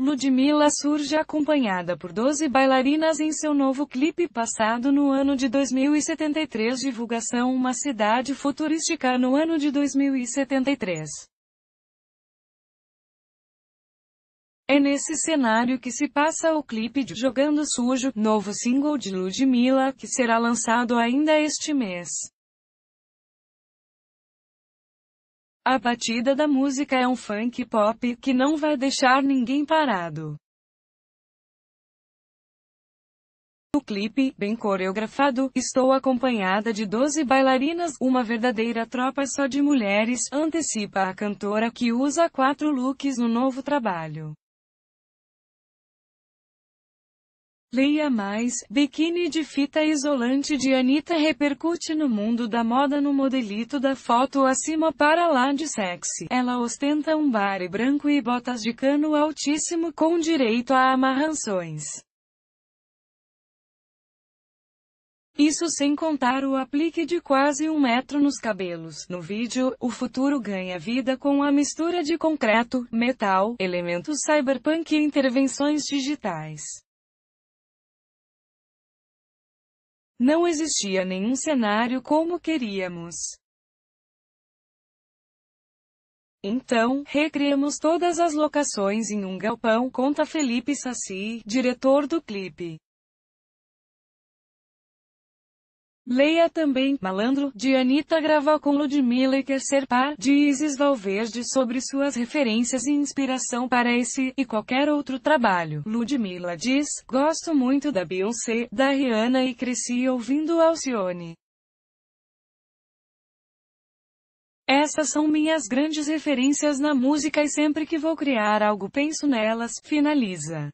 Ludmilla surge acompanhada por 12 bailarinas em seu novo clipe passado no ano de 2073 divulgação Uma cidade futurística no ano de 2073. É nesse cenário que se passa o clipe de Jogando Sujo, novo single de Ludmilla, que será lançado ainda este mês. A batida da música é um funk pop que não vai deixar ninguém parado. No clipe, bem coreografado, estou acompanhada de 12 bailarinas, uma verdadeira tropa só de mulheres, antecipa a cantora que usa quatro looks no novo trabalho. Leia mais, biquíni de fita isolante de Anitta repercute no mundo da moda no modelito da foto acima para lá de sexy. Ela ostenta um bari branco e botas de cano altíssimo com direito a amarrações. Isso sem contar o aplique de quase um metro nos cabelos. No vídeo, o futuro ganha vida com a mistura de concreto, metal, elementos cyberpunk e intervenções digitais. Não existia nenhum cenário como queríamos. Então, recriamos todas as locações em um galpão, conta Felipe Saci, diretor do clipe. Leia também, Malandro, de Anitta Graval com Ludmilla e Quer Ser Par, de Isis Valverde sobre suas referências e inspiração para esse e qualquer outro trabalho. Ludmilla diz, gosto muito da Beyoncé, da Rihanna e cresci ouvindo Alcione. Essas são minhas grandes referências na música e sempre que vou criar algo penso nelas, finaliza.